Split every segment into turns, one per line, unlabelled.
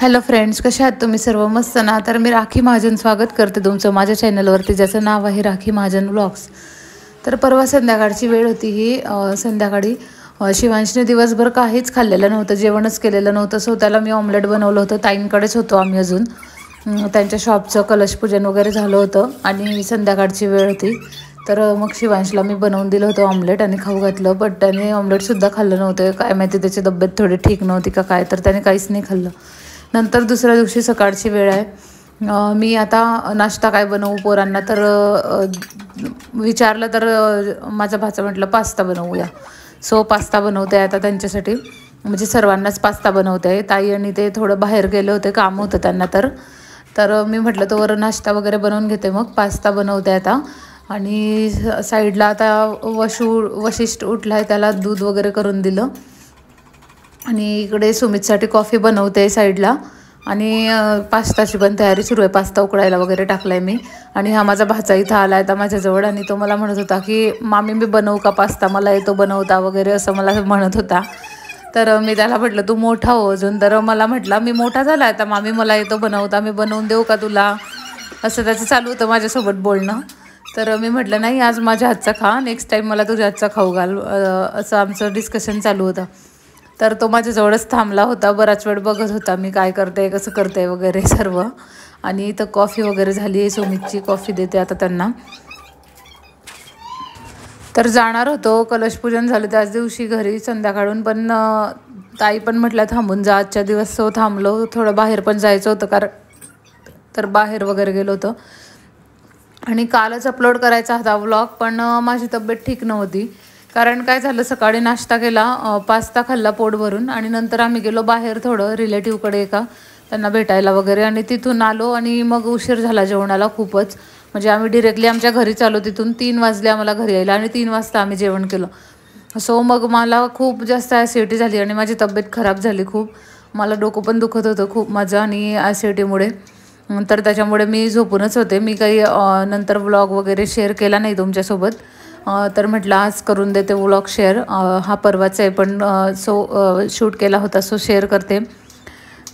hello friends कसे आहात तुम्ही सर्व मस्त ना तर मी राखी महाजन स्वागत करते तुमचं माझ्या चॅनलवरती ज्याचं नाव आहे राखी महाजन ब्लॉग्स तर परवा संध्याकाळची वेळ होती ही संध्याकाळी शिवांशीने दिवसभर काहीच खाल्लेलं नव्हतं जेवणच केलेलं नव्हतं सो त्याला मी ऑमलेट बनवलं होतं ताईंकडेच होतो आम्ही अजून त्यांच्या शॉपचं कलशपूजन वगैरे झालं होतं आणि संध्याकाळची वेळ होती तर मग शिवांशला मी बनवून दिलं होतं ऑमलेट आणि खाऊ घातलं बट त्याने ऑमलेटसुद्धा खाल्लं नव्हतं काय माहिती त्याची तब्येत थोडी ठीक नव्हती का काय तर त्याने काहीच नाही खाल्लं नंतर दुसऱ्या दिवशी सकाळची वेळ आहे मी आता नाश्ता काय बनवू पोरांना तर विचारलं तर माझा भाचा म्हटलं पास्ता बनवूया सो पास्ता बनवते आता त्यांच्यासाठी म्हणजे सर्वांनाच पास्ता बनवते आहे ताई आणि ते थोडं बाहेर गेले होते काम होतं त्यांना तर तर मी म्हटलं तोवर नाश्ता वगैरे बनवून घेते मग पास्ता बनवते आता आणि साईडला आता वशू वशिष्ठ उठला आहे त्याला दूध वगैरे करून दिलं आणि इकडे सुमितसाठी कॉफी बनवते साईडला आणि पास्ताची पण तयारी सुरू आहे पास्ता उकळायला वगैरे टाकला आहे मी आणि हा माझा भाचा इथं आला आहे माझ्याजवळ आणि तो मला म्हणत होता की मामी मी बनवू का पास्ता मला येतो बनवता वगैरे असं मला म्हणत होता तर मी त्याला म्हटलं तू मोठा हो अजून तर मला म्हटला मी मोठा झाला आहे मामी मला येतो बनवता मी बनवून देऊ का तुला असं त्याचं चालू होतं माझ्यासोबत बोलणं तर मी म्हटलं नाही आज माझ्या हातचा खा नेक्स्ट टाईम मला तुझ्या हातचा खाऊ घाल असं आमचं डिस्कशन चालू होतं तर तो माझ्याजवळच थांबला होता बराच वेळ बघत होता मी काय करते कसं करते वगैरे सर्व आणि इथं कॉफी वगैरे झाली आहे सुमितची कॉफी देते आता त्यांना तर जाणार होतो कलशपूजन झालं त्याच दिवशी घरी संध्याकाळून पण ताई पण म्हटलं थांबून जा आजच्या दिवस तो थांबलो थोडं बाहेर पण जायचं होतं कारण तर बाहेर वगैरे गेलो होतो आणि कालच अपलोड करायचा होता व्लॉग पण माझी तब्येत ठीक नव्हती कारण काय झालं सकाळी नाश्ता केला पास्ता खाल्ला पोट भरून आणि नंतर आम्ही गेलो बाहेर थोडं रिलेटिव्हकडे एका त्यांना भेटायला वगैरे आणि तिथून आलो आणि मग उशीर झाला जेवणाला खूपच म्हणजे आम्ही डिरेक्टली आमच्या घरीच आलो तिथून तीन वाजले आम्हाला घरी यायला आणि तीन वाजता आम्ही जेवण केलं सो मग मला खूप जास्त ॲसिडिटी झाली आणि माझी तब्येत खराब झाली खूप मला डोकं पण दुखत होतं खूप माझं आणि ॲसिडिटीमुळे तर त्याच्यामुळे मी झोपूनच होते मी काही नंतर व्लॉग वगैरे शेअर केला नाही तुमच्यासोबत तर म्हटलं आज करून देते व्लॉग शेअर हा परवाचा आहे पण सो शूट केला होता सो शेअर करते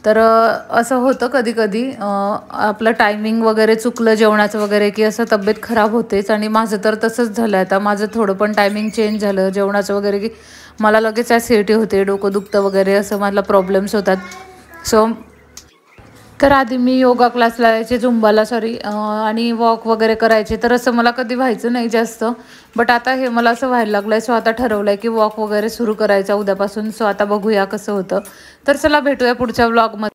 तर असं होतं कधी कधी आपलं टायमिंग वगैरे चुकलं जेवणाचं वगैरे की असं तब्येत खराब होतेच आणि माझं तर तसंच झालं आहे आता माझं थोडं पण टायमिंग चेंज झालं जेवणाचं वगैरे की मला लगेच ॲसिडिटी होते डोकं दुखतं वगैरे असं मला प्रॉब्लेम्स होतात सो तर आधी मी योगा क्लास लावायचे झुंबाला सॉरी आणि वॉक वगैरे करायचे तर असं मला कधी व्हायचं नाही जास्त बट आता हे मला असं व्हायला लागलं आहे सो आता ठरवलं आहे की वॉक वगैरे सुरू करायचा उद्यापासून सो आता बघूया कसं होतं तर चला भेटूया पुढच्या ब्लॉगमध्ये